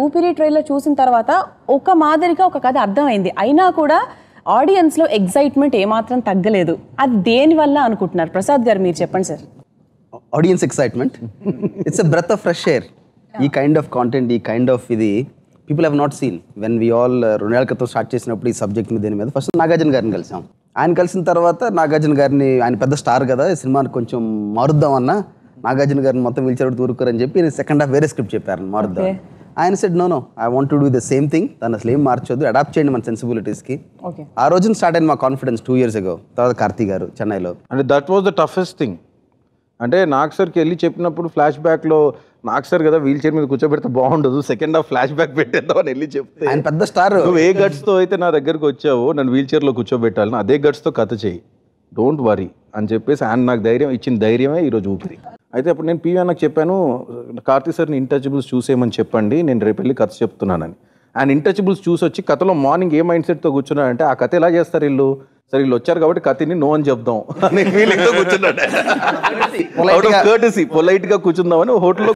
ఊపిరి ట్రైలర్ చూసిన తర్వాత ఒక మాదిరిగా ఒక కథ అర్థమైంది అయినా కూడా ఆడియన్స్లో ఎక్సైట్మెంట్ ఏమాత్రం తగ్గలేదు అది దేనివల్ల అనుకుంటున్నారు ప్రసాద్ గారు మీరు చెప్పండి sir audience excitement it's a breath of fresh air ఈ కైండ్ ఆఫ్ కాంటెంట్ ఈ కైండ్ ఆఫ్ ఇది people have not seen when we all రెండేళ్ల క్రితం స్టార్ట్ చేసినప్పుడు ఈ సబ్జెక్ట్ మీద దీని మీద ఫస్ట్ నాగార్జున గారిని కలిసాం ఆయన కలిసిన తర్వాత నాగార్జున గారిని ఆయన పెద్ద స్టార్ కదా ఈ సినిమాని కొంచెం మారుద్దామన్నా నాగార్జున గారిని మొత్తం వీల్చేరు దూరుకోరని చెప్పి సెకండ్ హాఫ్ వేరే స్క్రిప్ట్ చెప్పారు మారుద్దాం ఆయన said no no I want to do the same thing తన అసలు ఏం మార్చొద్దు అడాప్ట్ చేయండి మన సెన్సిబిలిటీస్కి ఆ రోజున స్టార్ట్ అయింది మా కాన్ఫిడెన్స్ టూ ఇయర్స్ అగో తర్వాత కార్తీ గారు చెన్నైలో అంటే that was the toughest thing అంటే నాకు సార్కి వెళ్ళి చెప్పినప్పుడు ఫ్లాష్ బ్యాక్లో నాకు సార్ కదా వీల్ చైర్ మీద కూర్చోబెడితే బాగుండదు సెకండ్ హాఫ్ ఫ్లాష్ బ్యాక్ పెట్టేద్దాం అని వెళ్ళి చెప్తే ఆయన పెద్ద స్టార్ నువ్వు ఏ గట్స్తో అయితే నా దగ్గరకు వచ్చావో నన్ను వీల్ చైర్లో కూర్చోబెట్టాలని అదే గట్స్తో కథ చేయి డోంట్ వరీ అని చెప్పేసి ఆయన నాకు ధైర్యం ఇచ్చిన ధైర్యమే ఈరోజు ఊపిరి అయితే అప్పుడు నేను పీవీ అన్నకు చెప్పాను కార్తీక్ సార్ని ఇంటచబుల్స్ చూసేయమని చెప్పండి నేను రేపు వెళ్ళి కథ చెప్తున్నానని ఆయన ఇంటచబుల్స్ చూసి వచ్చి కథలో మార్నింగ్ ఏ మైండ్ సెట్తో కూర్చున్నాడంటే ఆ కథ ఎలా చేస్తారు వీళ్ళు సరే వీళ్ళు వచ్చారు కాబట్టి కథని నో అని చెప్దాం అనే ఫీలింగ్తో కూర్చున్నాడు గా కూర్చుందామని హోటల్లో